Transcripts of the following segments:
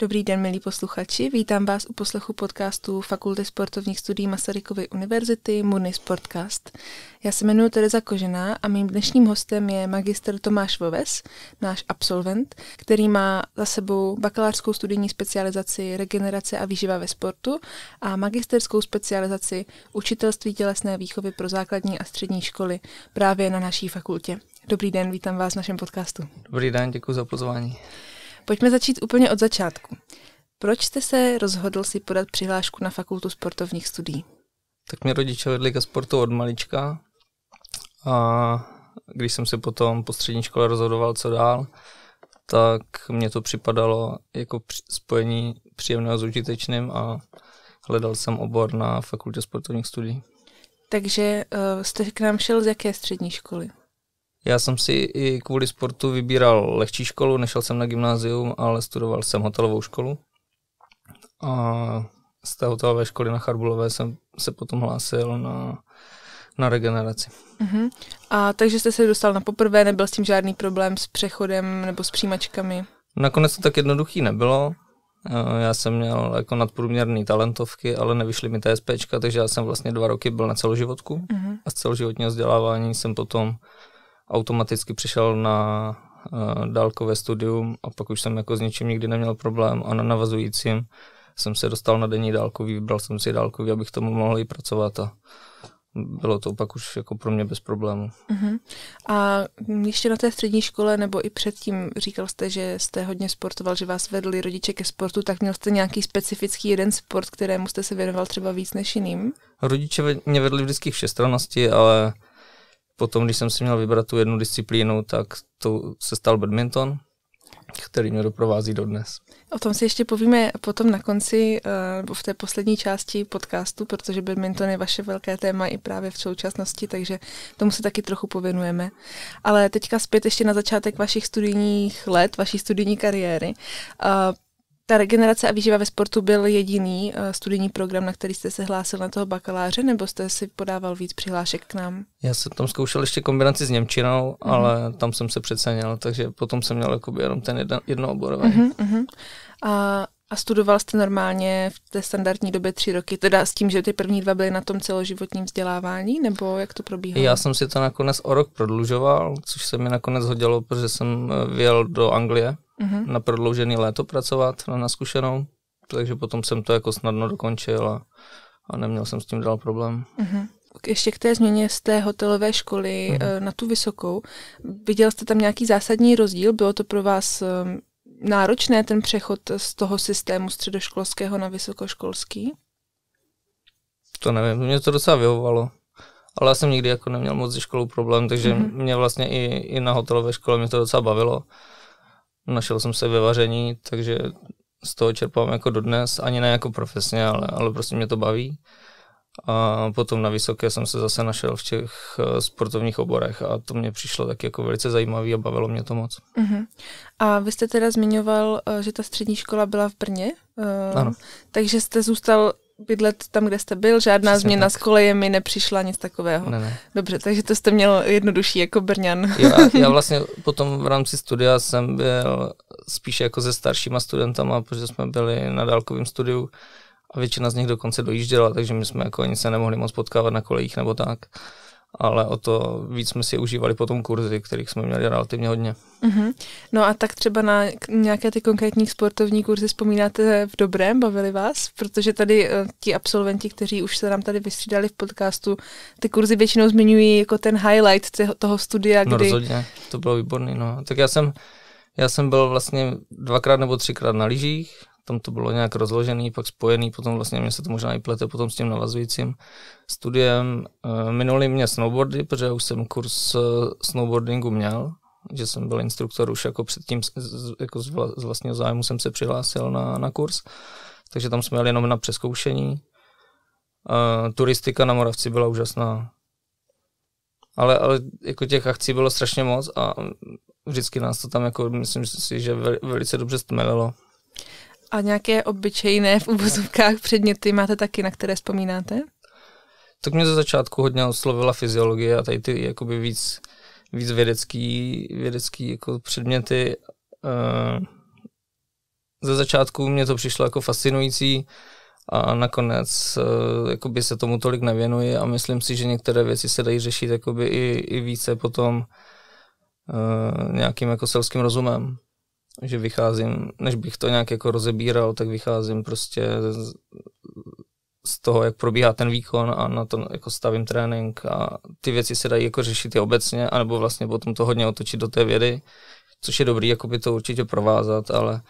Dobrý den, milí posluchači. Vítám vás u poslechu podcastu Fakulty sportovních studií Masarykovy univerzity Murny Sportcast. Já se jmenuji Tereza Kožená a mým dnešním hostem je magister Tomáš Voves, náš absolvent, který má za sebou bakalářskou studijní specializaci regenerace a výživa ve sportu a magisterskou specializaci učitelství tělesné výchovy pro základní a střední školy právě na naší fakultě. Dobrý den, vítám vás v našem podcastu. Dobrý den, děkuji za pozvání. Pojďme začít úplně od začátku. Proč jste se rozhodl si podat přihlášku na fakultu sportovních studií? Tak mě rodiče vedli ke sportu od malička a když jsem se potom po střední škole rozhodoval, co dál, tak mně to připadalo jako spojení příjemného s užitečným a hledal jsem obor na fakultě sportovních studií. Takže uh, jste k nám šel z jaké střední školy? Já jsem si i kvůli sportu vybíral lehčí školu, nešel jsem na gymnázium, ale studoval jsem hotelovou školu. A z té hotelové školy na Charbulové jsem se potom hlásil na, na regeneraci. Uh-huh. A takže jste se dostal na poprvé, nebyl s tím žádný problém s přechodem nebo s přijímačkami? Nakonec to tak jednoduchý nebylo. Eh, já jsem měl jako nadprůměrný talentovky, ale nevyšly mi TSPčka, takže já jsem vlastně dva roky byl na celoživotku uh-huh. a z celoživotního vzdělávání jsem potom automaticky přišel na eh, dálkové studium a pak už jsem jako s ničím nikdy neměl problém a na navazujícím jsem se dostal na denní dálkový, vybral jsem si dálkový, abych tomu mohl i pracovat a bylo to pak už jako pro mě bez problému. Uh-huh. A ještě na té střední škole nebo i předtím říkal jste, že jste hodně sportoval, že vás vedli rodiče ke sportu, tak měl jste nějaký specifický jeden sport, kterému jste se věnoval třeba víc než jiným? Rodiče mě vedli vždycky všestrannosti, ale Potom, když jsem si měl vybrat tu jednu disciplínu, tak to se stal badminton, který mě doprovází dodnes. O tom si ještě povíme potom na konci, eh, nebo v té poslední části podcastu, protože badminton je vaše velké téma i právě v současnosti, takže tomu se taky trochu pověnujeme. Ale teďka zpět ještě na začátek vašich studijních let, vaší studijní kariéry. Eh, ta regenerace a výživa ve sportu byl jediný uh, studijní program, na který jste se hlásil na toho bakaláře, nebo jste si podával víc přihlášek k nám? Já jsem tam zkoušel ještě kombinaci s Němčinou, mm-hmm. ale tam jsem se přecenil, takže potom jsem měl jakoby jenom ten jedno, jednooborový. Mm-hmm, mm-hmm. A, a studoval jste normálně v té standardní době tři roky, teda s tím, že ty první dva byly na tom celoživotním vzdělávání, nebo jak to probíhalo? Já jsem si to nakonec o rok prodlužoval, což se mi nakonec hodilo, protože jsem eh, vyjel do Anglie, mm-hmm. na prodloužený léto pracovat na naskušenou, takže potom jsem to jako snadno dokončil a, a neměl jsem s tím dál problém. Mm-hmm. Ještě k té změně z té hotelové školy mm-hmm. na tu vysokou. Viděl jste tam nějaký zásadní rozdíl? Bylo to pro vás eh, náročné ten přechod z toho systému středoškolského na vysokoškolský? To nevím, mě to docela vyhovovalo. Ale já jsem nikdy jako neměl moc ze školou problém, takže mm-hmm. mě vlastně i, i na hotelové škole mě to docela bavilo našel jsem se ve vaření, takže z toho čerpám jako dodnes, ani ne jako profesně, ale, ale prostě mě to baví. A potom na vysoké jsem se zase našel v těch eh, sportovních oborech a to mě přišlo taky jako velice zajímavý a bavilo mě to moc. Uh-huh. A vy jste teda zmiňoval, eh, že ta střední škola byla v Brně, eh, ano. takže jste zůstal bydlet tam, kde jste byl, žádná Přesně změna tak. s kolejemi nepřišla, nic takového. Ne, ne. Dobře, takže to jste měl jednodušší jako Brňan. a já vlastně potom v rámci studia jsem byl spíše jako se staršíma studentama, protože jsme byli na dálkovém studiu a většina z nich dokonce dojížděla, takže my jsme jako ani se nemohli moc potkávat na kolejích nebo tak ale o to víc jsme si užívali potom kurzy, kterých jsme měli relativně hodně. Mm-hmm. No a tak třeba na nějaké ty konkrétní sportovní kurzy vzpomínáte v dobrém, bavili vás? Protože tady uh, ti absolventi, kteří už se nám tady vystřídali v podcastu, ty kurzy většinou zmiňují jako ten highlight toho, toho studia, no, kdy... No rozhodně, to bylo výborný, no. Tak já jsem, já jsem byl vlastně dvakrát nebo třikrát na lyžích, tam to bylo nějak rozložený, pak spojený, potom vlastně mě se to možná i plete potom s tím navazujícím studiem. Eh, minulý mě snowboardy, protože už jsem kurz eh, snowboardingu měl, že jsem byl instruktor už jako předtím, jako z vlastního zájmu jsem se přihlásil na, na kurz, takže tam jsme jeli jenom na přeskoušení. Eh, turistika na Moravci byla úžasná, ale, ale jako těch akcí bylo strašně moc a vždycky nás to tam jako, myslím si, že velice dobře stmelilo. A nějaké obyčejné v uvozovkách předměty máte taky, na které vzpomínáte? Tak mě ze začátku hodně oslovila fyziologie a tady ty jakoby víc, víc vědecký, vědecký jako předměty. Eh, ze začátku mě to přišlo jako fascinující a nakonec eh, jakoby se tomu tolik nevěnuji a myslím si, že některé věci se dají řešit jakoby i, i více potom eh, nějakým jako selským rozumem že vycházím, než bych to nějak jako rozebíral, tak vycházím prostě z, z toho, jak probíhá ten výkon a na to jako stavím trénink a ty věci se dají jako řešit i obecně, anebo vlastně potom to hodně otočit do té vědy, což je dobrý, jako by to určitě provázat, ale,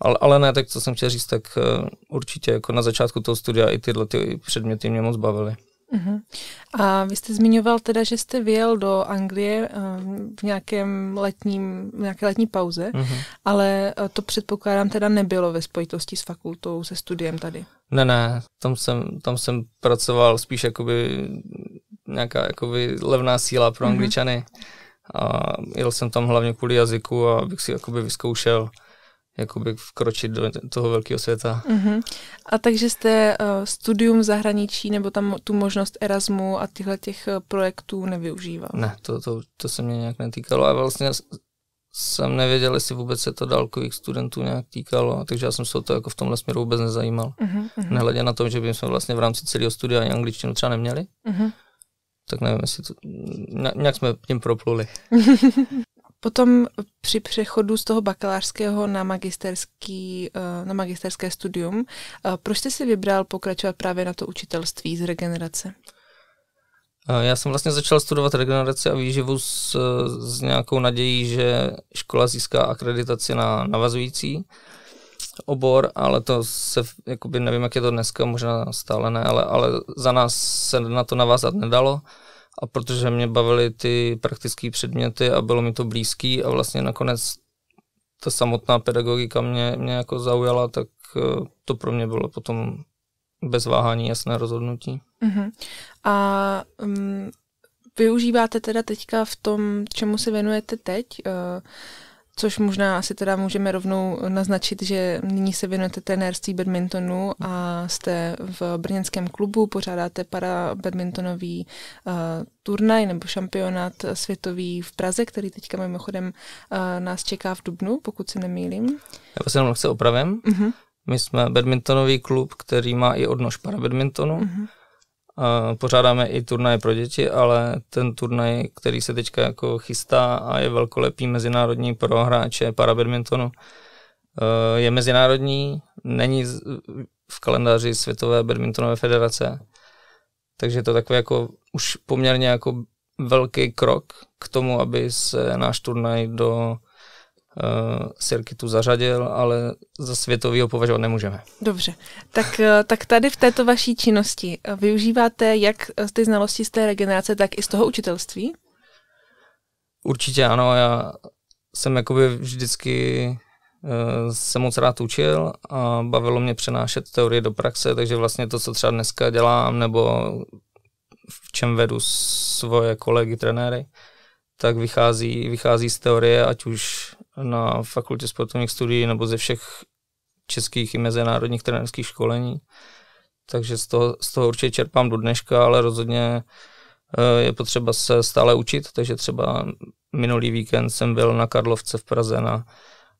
ale, ale ne, tak co jsem chtěl říct, tak eh, určitě jako na začátku toho studia i tyhle ty předměty mě moc bavily. Uh-huh. A vy jste zmiňoval teda, že jste vyjel do Anglie ehm, v nějakém letním, v nějaké letní pauze, uh-huh. ale e, to předpokládám teda nebylo ve spojitosti s fakultou, se studiem tady. Ne, ne, tam jsem, tam jsem pracoval spíš jakoby nějaká jakoby levná síla pro uh-huh. angličany a jel jsem tam hlavně kvůli jazyku a abych si jakoby vyzkoušel jakoby vkročit do toho velkého světa. Uh-huh. A takže jste uh, studium v zahraničí nebo tam tu možnost Erasmu a těchto těch eh, projektů nevyužíval? Ne, to, to, to se mě nějak netýkalo a vlastně jsem nevěděl, jestli vůbec se to dálkových studentů nějak týkalo, takže já jsem se o to jako v tomhle směru vůbec nezajímal. Uh-huh, uh-huh. Nehledě na to, že bychom jsme vlastně v rámci celého studia ani angličtinu třeba neměli, uh-huh. tak nevím, jestli to, nějak jsme tím propluli. Potom při přechodu z toho bakalářského na, magisterský, eh, na magisterské studium, eh, proč jste si vybral pokračovat právě na to učitelství z regenerace? Eh, já jsem vlastně začal studovat regeneraci a výživu s, s nějakou nadějí, že škola získá akreditaci na navazující obor, ale to se, jakoby nevím, jak je to dneska, možná stále ne, ale, ale za nás se na to navázat nedalo. Uh, a protože mě bavily ty praktické předměty a bylo mi to blízký a vlastně nakonec ta samotná pedagogika mě, mě jako zaujala, tak eh, to pro mě bylo potom bez váhání jasné rozhodnutí. Uh-huh. A um, využíváte teda teďka v tom, čemu se věnujete teď, uh, což možná asi teda můžeme rovnou naznačit, že nyní se věnujete trenérství badmintonu a jste v brněnském klubu, pořádáte para badmintonový uh, turnaj nebo šampionát světový v Praze, který teďka mimochodem uh, nás čeká v Dubnu, pokud se nemýlím. Já se jenom chce opravím. Uh-huh. My jsme badmintonový klub, který má i odnož para badmintonu. Uh-huh. Pořádáme i turnaje pro děti, ale ten turnaj, který se teďka jako chystá a je velkolepý mezinárodní pro hráče parabadmintonu, e, je mezinárodní, není v kalendáři Světové badmintonové federace, takže to takový jako už poměrně jako velký krok k tomu, aby se náš turnaj do Eh, tu zařadil, ale za světovýho považovat nemůžeme. Dobře, tak, eh, tak tady v této vaší činnosti eh, využíváte jak ty znalosti z té regenerace, tak i z toho učitelství? Určitě ano, já jsem jakoby vždycky se moc rád učil a bavilo mě přenášet teorie do praxe, takže vlastně to, co třeba dneska dělám, nebo v čem vedu svoje kolegy, trenéry, tak vychází, vychází z teorie, ať už na fakultě sportovních studií nebo ze všech českých i mezinárodních trenérských školení. Takže z toho, z toho určitě čerpám do dneška, ale rozhodně eh, je potřeba se stále učit, takže třeba minulý víkend jsem byl na Karlovce v Praze na,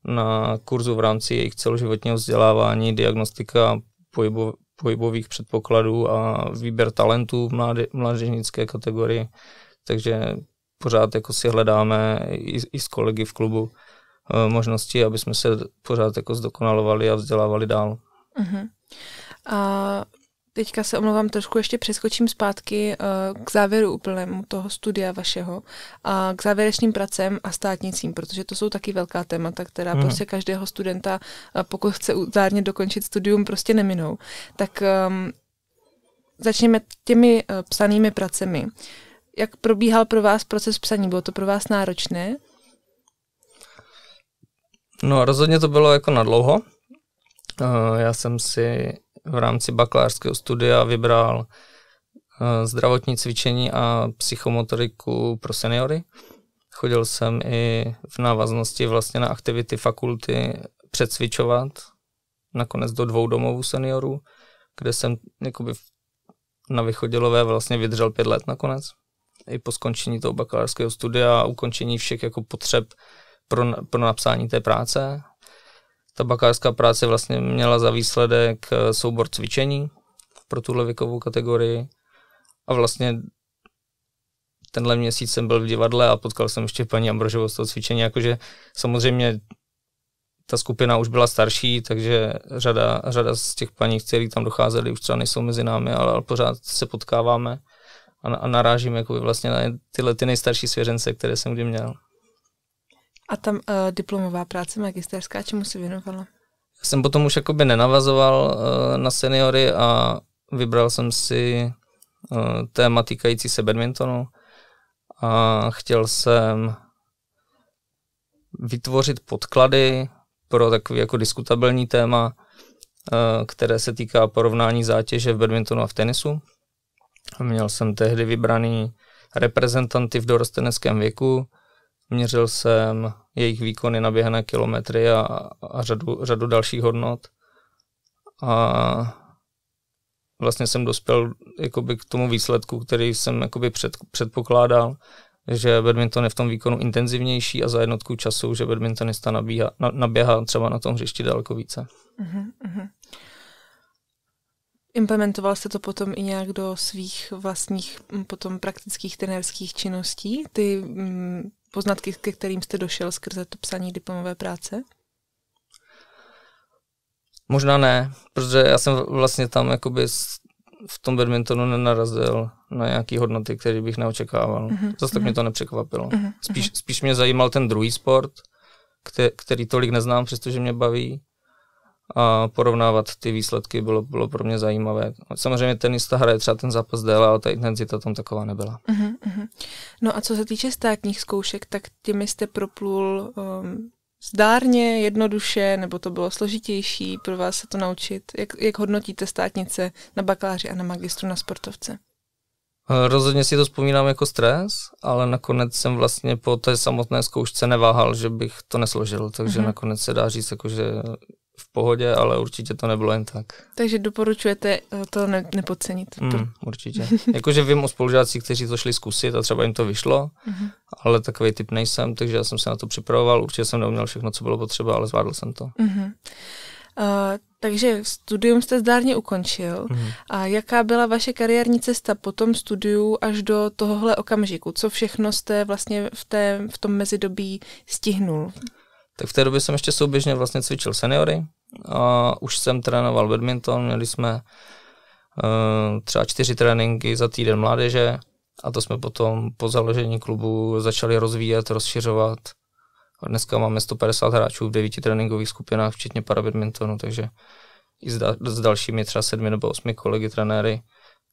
na kurzu v rámci jejich celoživotního vzdělávání, diagnostika pohybo, pohybových předpokladů a výběr talentů v mládežnické kategorii. Takže pořád jako si hledáme i, i s kolegy v klubu Eh, možnosti, aby jsme se pořád jako zdokonalovali a vzdělávali dál. Uh-huh. A teďka se omlouvám, trošku ještě přeskočím zpátky eh, k závěru úplnému toho studia vašeho a k závěrečným pracem a státnicím, protože to jsou taky velká témata, která uh-huh. prostě každého studenta, eh, pokud chce zárně dokončit studium, prostě neminou. Tak um, začněme těmi psanými pracemi. Jak probíhal pro vás proces psaní? Bylo to pro vás náročné? No rozhodně to bylo jako nadlouho. Eh, já jsem si v rámci bakalářského studia vybral eh, zdravotní cvičení a psychomotoriku pro seniory. Chodil jsem i v návaznosti vlastně na aktivity fakulty předcvičovat nakonec do dvou domovů seniorů, kde jsem jakoby na vychodilové vlastně vydržel pět let nakonec. I po skončení toho bakalářského studia a ukončení všech jako potřeb pro, pro napsání té práce. Ta bakářská práce vlastně měla za výsledek eh, soubor cvičení pro tuhle věkovou kategorii a vlastně tenhle měsíc jsem byl v divadle a potkal jsem ještě paní Ambrožovou z toho cvičení, jakože samozřejmě ta skupina už byla starší, takže řada, řada z těch paní, kteří tam docházeli, už třeba nejsou mezi námi, ale, ale pořád se potkáváme a, a narážím jako vlastně na tyhle ty nejstarší svěřence, které jsem kdy měl. A tam uh, diplomová práce magisterská, čemu se věnovala? Já jsem potom už jakoby nenavazoval uh, na seniory a vybral jsem si uh, téma týkající se badmintonu a chtěl jsem vytvořit podklady pro takový jako diskutabilní téma, které se týká porovnání zátěže v badmintonu a v tenisu. Měl jsem tehdy vybraný reprezentanty v dorosteneckém věku, Měřil jsem jejich výkony na běhané kilometry a, a řadu, řadu dalších hodnot. A vlastně jsem dospěl jakoby, k tomu výsledku, který jsem jakoby, před, předpokládal, že badminton je v tom výkonu intenzivnější a za jednotku času, že badmintonista nabíha, na, naběhá třeba na tom hřišti daleko více. Uh-huh, uh-huh. Implementoval jste to potom i nějak do svých vlastních potom praktických trenérských činností? Ty mm, poznatky, ke kterým jste došel skrze to psaní diplomové práce? Možná ne, protože já jsem vlastně tam jakoby v tom badmintonu nenarazil na nějaké hodnoty, které bych neočekával. Uh-huh, mhm, Zase tak uh-huh. mě mhm. to nepřekvapilo. Uh-huh, spíš, uh-huh. spíš mě zajímal ten druhý sport, který tolik neznám, přestože mě baví a porovnávat ty výsledky bylo, bylo pro mě zajímavé. Samozřejmě tenista hraje třeba ten zápas déle, ale ta intenzita tam taková nebyla. Uh-huh, uh-huh. No a co se týče státních zkoušek, tak těmi jste proplul um, zdárně, jednoduše, nebo to bylo složitější pro vás se to naučit? Jak, jak hodnotíte státnice na bakaláři a na magistru na sportovce? Eh, rozhodně si to vzpomínám jako stres, ale nakonec jsem vlastně po té samotné zkoušce neváhal, že bych to nesložil, takže mm-hmm. nakonec se dá říct, jako, že v pohodě, ale určitě to nebylo jen tak. Takže doporučujete eh, to ne- nepodcenit. Mm, určitě. Jakože vím o spolužácích, kteří to šli zkusit a třeba jim to vyšlo, mm-hmm. ale takový typ nejsem, takže já jsem se na to připravoval, určitě jsem neuměl všechno, co bylo potřeba, ale zvládl jsem to. Mm-hmm. Uh, takže studium jste zdárně ukončil. Mm. A jaká byla vaše kariérní cesta po tom studiu až do tohohle okamžiku? Co všechno jste vlastně v, té, v tom mezidobí stihnul? Tak v té době jsem ještě souběžně vlastně cvičil seniory. A už jsem trénoval badminton, měli jsme uh, třeba čtyři tréninky za týden mládeže a to jsme potom po založení klubu začali rozvíjet, rozšiřovat. A dneska máme 150 hráčů v devíti tréninkových skupinách, včetně parabadmintonu, takže i s, da- s dalšími třeba sedmi nebo osmi kolegy trenéry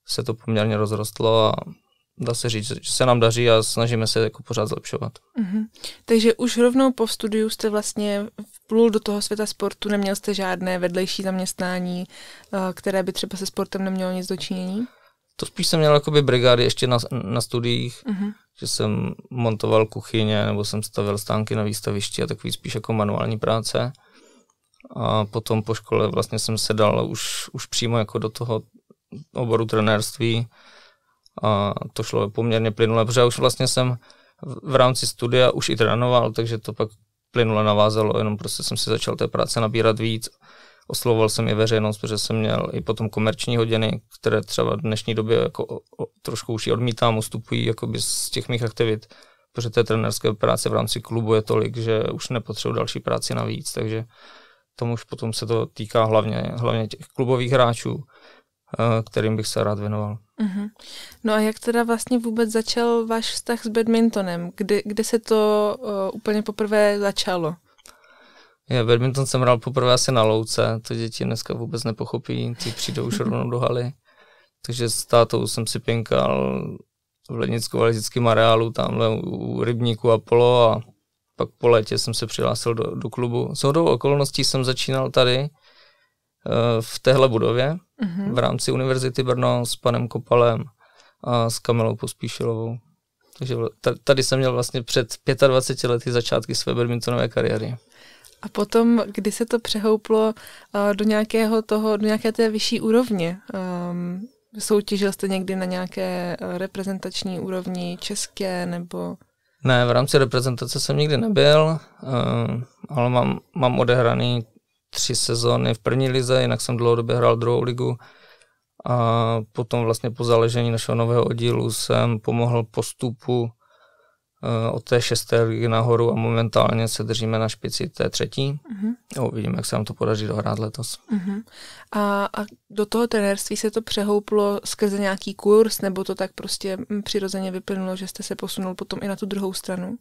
se to poměrně rozrostlo a dá se říct, že se nám daří a snažíme se jako pořád zlepšovat. Mm-hmm. Takže už rovnou po studiu jste vlastně vplul do toho světa sportu, neměl jste žádné vedlejší zaměstnání, eh, které by třeba se sportem nemělo nic dočinění? To spíš jsem měl jakoby brigády ještě na, na studiích, mm-hmm. že jsem montoval kuchyně nebo jsem stavil stánky na výstavišti a takový spíš jako manuální práce. A potom po škole vlastně jsem se dal už, už přímo jako do toho oboru trenérství, a to šlo poměrně plynule, protože já už vlastně jsem v rámci studia už i trénoval, takže to pak plynule navázalo, jenom prostě jsem si začal té práce nabírat víc. Oslovoval jsem i veřejnost, protože jsem měl i potom komerční hodiny, které třeba v dnešní době jako o, o, trošku už odmítám, ustupují z těch mých aktivit, protože té trenerské práce v rámci klubu je tolik, že už nepotřebuji další práci navíc, takže tomu už potom se to týká hlavně, hlavně těch klubových hráčů, eh, kterým bych se rád věnoval. Mhm. No a jak teda vlastně vůbec začal váš vztah s badmintonem? Kde kde se to uh, úplně poprvé začalo? Já badminton jsem hrál poprvé asi na louce, to děti dneska vůbec nepochopí, ty přijdou už rovnou do haly. Takže s tátou jsem si pinkal v lednicku valetickém areálu, tamhle u rybníku Apollo a pak po létě jsem se přihlásil do, do klubu. S hodou okolností jsem začínal tady, v téhle budově mm-hmm. v rámci Univerzity Brno s panem Kopalem a s Kamilou Pospíšilovou. Takže tady jsem měl vlastně před 25 lety začátky své badmintonové kariéry. A potom, kdy se to přehouplo do nějakého toho, do nějaké té vyšší úrovně, um, soutěžil jste někdy na nějaké e, reprezentační úrovni české nebo... Ne, v rámci reprezentace jsem nikdy nebyl, ehm, ale mám, mám odehraný tři sezóny v první lize, jinak jsem dlouhodobě hrál druhou ligu a potom vlastně po založení našeho nového oddílu jsem pomohl postupu eh, od té šesté ligy nahoru a momentálně se držíme na špici té třetí. Uh-huh. uvidíme, jak se nám to podaří dohrát letos. Uh-huh. A, a do toho trenérství se to přehouplo skrze nějaký kurz, nebo to tak prostě hm, přirozeně vyplynulo, že jste se posunul potom i na tu druhou stranu?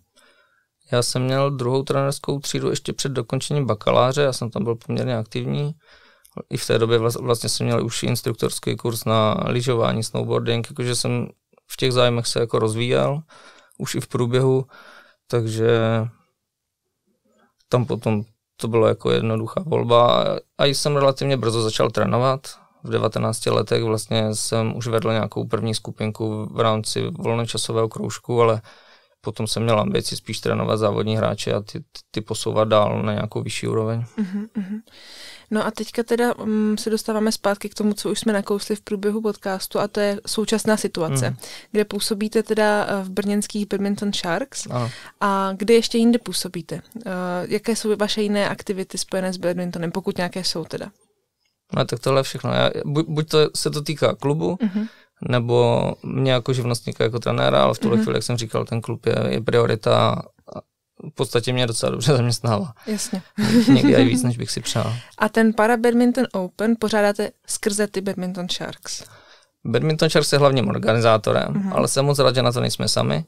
Já jsem měl druhou trenerskou třídu ještě před dokončením bakaláře, já jsem tam byl poměrně aktivní. I v té době vlastně jsem měl už instruktorský kurz na lyžování, snowboarding, jakože jsem v těch zájmech se jako rozvíjel, už i v průběhu, takže tam potom to bylo jako jednoduchá volba a jsem relativně brzo začal trénovat. V 19 letech vlastně jsem už vedl nějakou první skupinku v rámci volnočasového kroužku, ale potom jsem měl ambici spíš trénovat závodní hráče a ty, ty posouvat dál na nějakou vyšší úroveň. Uh-huh, uh-huh. No a teďka teda um, se dostáváme zpátky k tomu, co už jsme nakousli v průběhu podcastu a to je současná situace, uh-huh. kde působíte teda eh, v brněnských Badminton Sharks ano. a kde ještě jinde působíte. Uh, jaké jsou vaše jiné aktivity spojené s badmintonem, pokud nějaké jsou teda? No tak tohle všechno. Já, buď, buď to se to týká klubu, uh-huh nebo mě jako živnostníka, jako trenéra, ale v tuhle mm-hmm. chvíli, jak jsem říkal, ten klub je, je priorita v podstatě mě docela dobře zaměstnává. Jasně. Někdy i víc, než bych si přál. A ten para Badminton Open pořádáte skrze ty Badminton Sharks? Badminton Sharks je hlavním organizátorem, mm-hmm. ale jsem moc rád, že na to nejsme sami.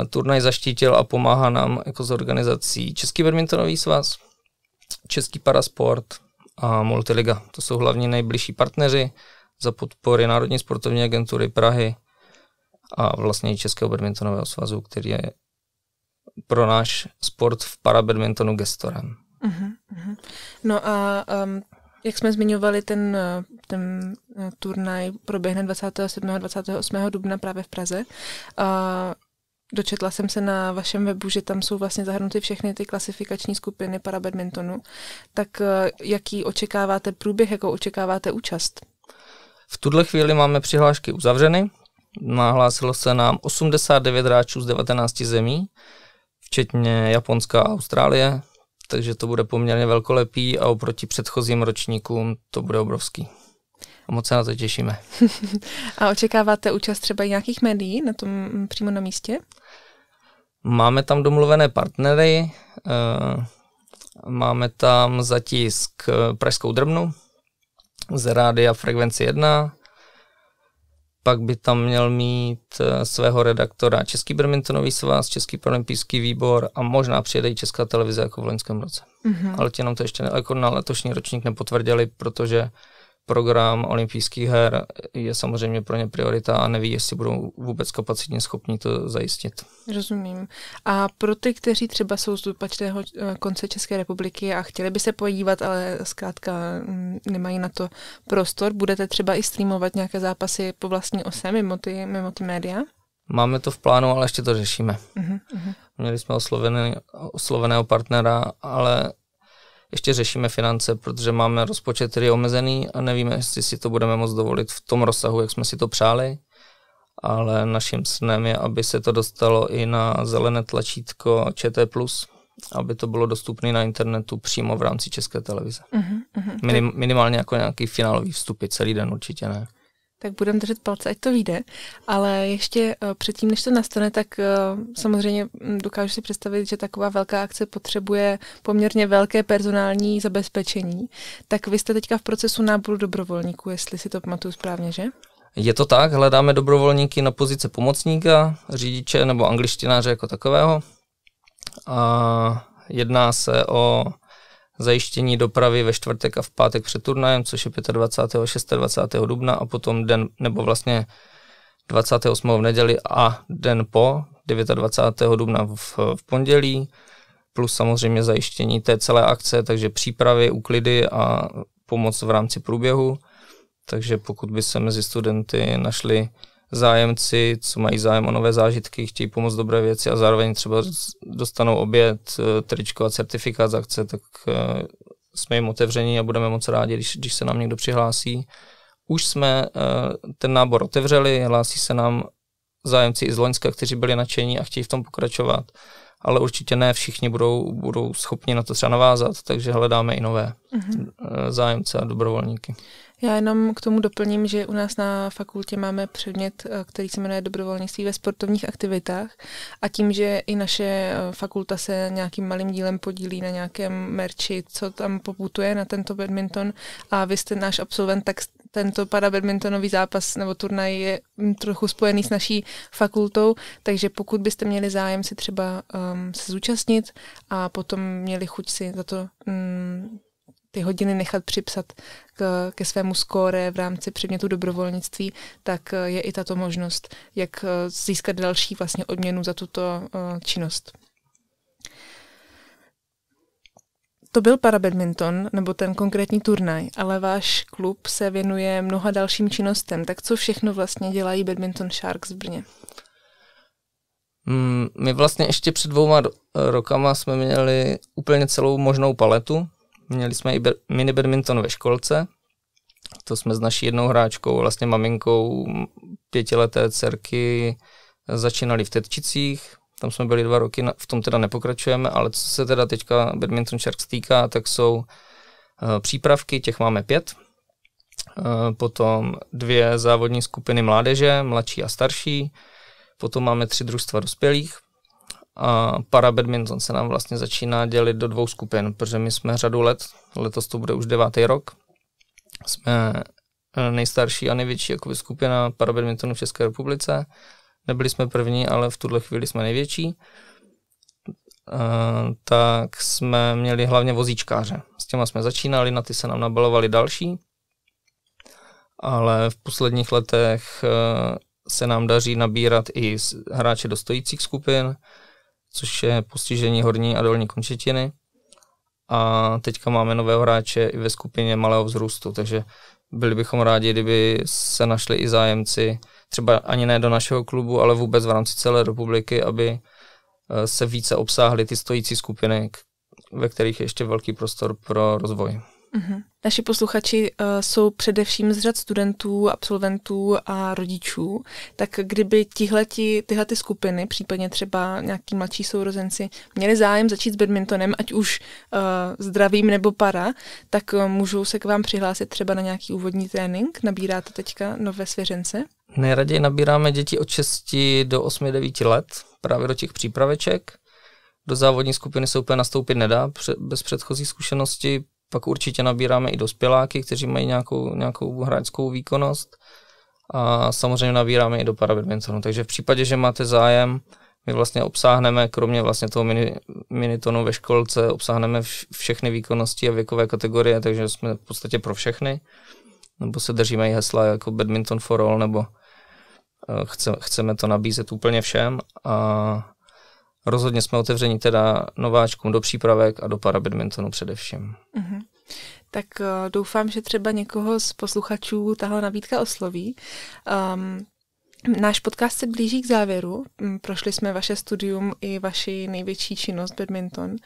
Eh, turnaj zaštítil a pomáhá nám jako z organizací Český badmintonový svaz, Český parasport a Multiliga. To jsou hlavně nejbližší partneři, za podpory Národní sportovní agentury Prahy a vlastně i Českého badmintonového svazu, který je pro náš sport v parabadmintonu gestorem. Uh-huh, uh-huh. No a um, jak jsme zmiňovali, ten, ten eh, turnaj proběhne 27. a 28. dubna právě v Praze. Uh, Dočetla jsem se na vašem webu, že tam jsou vlastně zahrnuty všechny ty klasifikační skupiny para badmintonu. Tak eh, jaký očekáváte průběh, jako očekáváte účast? V tuhle chvíli máme přihlášky uzavřeny. Nahlásilo se nám 89 hráčů z 19 zemí, včetně Japonska a Austrálie, takže to bude poměrně velkolepý a oproti předchozím ročníkům to bude obrovský. A moc se na to těšíme. a očekáváte účast třeba i nějakých médií na tom přímo na místě? Máme tam domluvené partnery, eh, máme tam zatisk eh, Pražskou drbnu, z rádia Frekvenci 1, pak by tam měl mít eh, svého redaktora Český badmintonový svaz, Český olympijský výbor a možná přijede i Česká televize jako v loňském roce. Mm-hmm. Ale ti nám to ještě ne, jako na letošní ročník nepotvrdili, protože program olympijských her je samozřejmě pro ně priorita a neví, jestli budou vůbec kapacitně schopni to zajistit. Rozumím. A pro ty, kteří třeba jsou z opačného eh, konce České republiky a chtěli by se podívat, ale zkrátka mm, nemají na to prostor, budete třeba i streamovat nějaké zápasy po vlastní ose mimo ty, mimo ty média? Máme to v plánu, ale ještě to řešíme. Uh-huh, uh-huh. Měli jsme osloveného partnera, ale ještě řešíme finance, protože máme rozpočet, který je omezený a nevíme, jestli si to budeme moc dovolit v tom rozsahu, jak jsme si to přáli. Ale naším snem je, aby se to dostalo i na zelené tlačítko ČT+, aby to bylo dostupné na internetu přímo v rámci České televize. Uh-huh, uh-huh. Minim, minimálně jako nějaký finálový vstupy, celý den určitě ne tak budeme držet palce, ať to vyjde. Ale ještě eh, předtím, než to nastane, tak eh, samozřejmě hm, dokážu si představit, že taková velká akce potřebuje poměrně velké personální zabezpečení. Tak vy jste teďka v procesu náboru dobrovolníků, jestli si to pamatuju správně, že? Je to tak, hledáme dobrovolníky na pozice pomocníka, řidiče nebo angličtináře jako takového. A jedná se o zajištění dopravy ve čtvrtek a v pátek před turnajem, což je 25. a 26. dubna a potom den, nebo vlastně 28. v neděli a den po, 29. dubna v, v pondělí, plus samozřejmě zajištění té celé akce, takže přípravy, úklidy a pomoc v rámci průběhu. Takže pokud by se mezi studenty našli zájemci, co mají zájem o nové zážitky, chtějí pomoct dobré věci a zároveň třeba dostanou oběd, eh, tričko a certifikát z akce, tak eh, jsme jim otevření a budeme moc rádi, když, když se nám někdo přihlásí. Už jsme eh, ten nábor otevřeli, hlásí se nám zájemci i z Loňska, kteří byli nadšení a chtějí v tom pokračovat ale určitě ne všichni budou, budou schopni na to třeba navázat, takže hledáme i nové uh-huh. zájemce a dobrovolníky. Já jenom k tomu doplním, že u nás na fakultě máme předmět, eh, který se jmenuje dobrovolnictví ve sportovních aktivitách a tím, že i naše eh, fakulta se nějakým malým dílem podílí na nějakém merči, co tam poputuje na tento badminton a vy jste náš absolvent, tak tento parabadmintonový zápas nebo turnaj je mm, trochu spojený s naší fakultou, takže pokud byste měli zájem si třeba um, se zúčastnit a potom měli chuť si za to um, ty hodiny nechat připsat k, ke svému skóre v rámci předmětu dobrovolnictví, tak eh, je i tato možnost, jak eh, získat další vlastně odměnu za tuto eh, činnost. To byl parabadminton, nebo ten konkrétní turnaj, ale váš klub se věnuje mnoha dalším činnostem. Tak co všechno vlastně dělají Badminton Sharks v Brně? Hmm, my vlastně ještě před dvouma rokama jsme měli úplně celou možnou paletu. Měli jsme i mini badminton ve školce, to jsme s naší jednou hráčkou, vlastně maminkou pětileté dcerky, začínali v Tetčicích, tam jsme byli dva roky, v tom teda nepokračujeme, ale co se teda teďka Badminton Sharks týká, tak jsou eh, přípravky, těch máme pět, eh, potom dvě závodní skupiny mládeže, mladší a starší, potom máme tři družstva dospělých a para badminton se nám vlastně začíná dělit do dvou skupin, protože my jsme řadu let, letos to bude už devátý rok, jsme eh, nejstarší a největší jakoby, skupina para badmintonu v České republice Nebyli jsme první, ale v tuhle chvíli jsme největší. Eh, tak jsme měli hlavně vozíčkáře. S těma jsme začínali, na ty se nám nabalovali další, ale v posledních letech eh, se nám daří nabírat i hráče do stojících skupin, což je postižení horní a dolní končetiny. A teďka máme nového hráče i ve skupině malého vzrůstu, takže byli bychom rádi, kdyby se našli i zájemci třeba ani ne do našeho klubu, ale vůbec v rámci celé republiky, aby eh, se více obsáhly ty stojící skupiny, ve kterých je ještě velký prostor pro rozvoj. Mm-hmm. Naši posluchači uh, jsou především z řad studentů, absolventů a rodičů. Tak kdyby tihleti, tyhle ty skupiny, případně třeba nějaký mladší sourozenci, měli zájem začít s badmintonem, ať už uh, zdravým nebo para, tak uh, můžou se k vám přihlásit třeba na nějaký úvodní trénink. Nabíráte teďka nové svěřence? Nejraději nabíráme děti od 6 do 8-9 let, právě do těch přípraveček. Do závodní skupiny se úplně nastoupit nedá bez předchozí zkušenosti. Pak určitě nabíráme i dospěláky, kteří mají nějakou, nějakou hráčskou výkonnost. A samozřejmě nabíráme i do paradbadmintonu. Takže v případě, že máte zájem, my vlastně obsáhneme, kromě vlastně toho mini, minitonu ve školce, obsáhneme všechny výkonnosti a věkové kategorie, takže jsme v podstatě pro všechny nebo se držíme i hesla jako badminton for all, nebo eh, chce, chceme to nabízet úplně všem a rozhodně jsme otevření teda nováčkům do přípravek a do parabadmintonu především. Mm-hmm. Tak uh, doufám, že třeba někoho z posluchačů tahle nabídka osloví. Um, Náš podcast se blíží k závěru. Mm, prošli jsme vaše studium i vaši největší činnost badminton.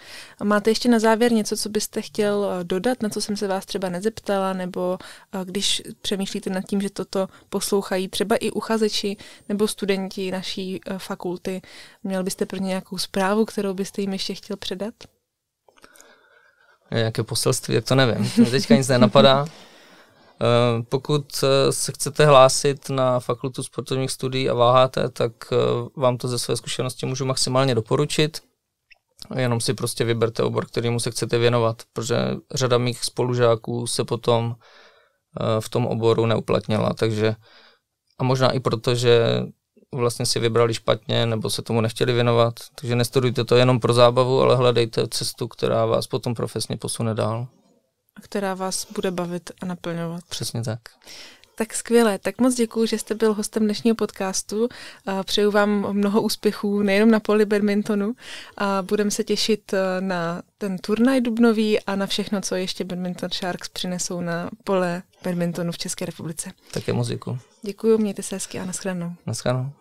Máte ještě na závěr něco, co byste chtěl eh, dodat, na co jsem se vás třeba nezeptala, nebo eh, když přemýšlíte nad tím, že toto poslouchají třeba i uchazeči nebo studenti naší eh, fakulty, měl byste pro ně nějakou zprávu, kterou byste jim ještě chtěl předat? Nějaké poselství, jak to nevím. teďka nic nenapadá. Eh, pokud eh, se chcete hlásit na Fakultu sportovních studií a váháte, tak eh, vám to ze své zkušenosti můžu maximálně doporučit. Jenom si prostě vyberte obor, kterýmu se chcete věnovat, protože řada mých spolužáků se potom v tom oboru neuplatnila, takže a možná i proto, že vlastně si vybrali špatně nebo se tomu nechtěli věnovat. Takže nestudujte to jenom pro zábavu, ale hledejte cestu, která vás potom profesně posune dál a která vás bude bavit a naplňovat. Přesně tak. Tak skvěle, tak moc děkuji, že jste byl hostem dnešního podcastu. Přeju vám mnoho úspěchů nejenom na poli badmintonu a budeme se těšit e, na ten turnaj dubnový a na všechno, co ještě Badminton Sharks přinesou na pole badmintonu v České republice. Také moc děkuji. Děkuji, mějte se hezky a naschranou. Naschranou.